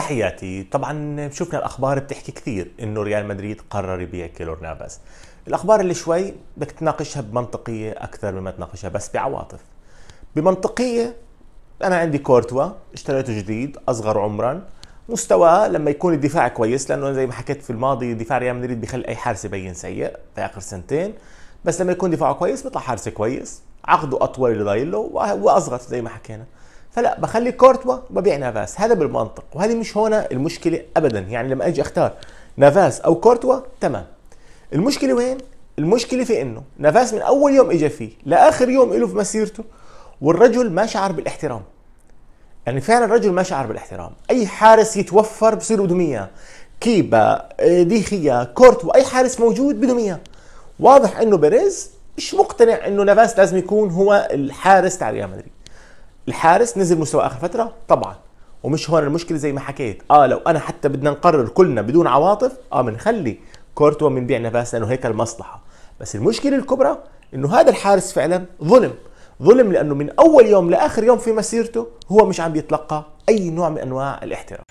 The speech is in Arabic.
تحياتي طبعا شفنا الاخبار بتحكي كثير انه ريال مدريد قرر يبيع كيلور نافاس الاخبار اللي شوي بدك تناقشها بمنطقيه اكثر مما تناقشها بس بعواطف بمنطقيه انا عندي كورتوا اشتريته جديد اصغر عمرا مستواه لما يكون الدفاع كويس لانه زي ما حكيت في الماضي دفاع ريال مدريد بيخلي اي حارس يبين سيء في اخر سنتين بس لما يكون دفاعه كويس بيطلع حارس كويس عقده اطول اللي ضايل له واصغر زي ما حكينا فلا بخلي كورتوا ببيع نافاس هذا بالمنطق وهذه مش هون المشكله ابدا يعني لما اجي اختار نافاس او كورتوا تمام المشكله وين المشكله في انه نافاس من اول يوم اجى فيه لاخر يوم إله في مسيرته والرجل ما شعر بالاحترام يعني فعلا الرجل ما شعر بالاحترام اي حارس يتوفر بصير بدهم اياه كيبا ديخيا كورتوا اي حارس موجود بدهم اياه واضح انه بيريز مش مقتنع انه نافاس لازم يكون هو الحارس تاع ريال مدريد الحارس نزل مستوى اخر فتره طبعا ومش هون المشكله زي ما حكيت اه لو انا حتى بدنا نقرر كلنا بدون عواطف اه بنخلي كورتوا بنبيع نفاس لانه هيك المصلحه بس المشكله الكبرى انه هذا الحارس فعلا ظلم ظلم لانه من اول يوم لاخر يوم في مسيرته هو مش عم بيتلقى اي نوع من انواع الاحترام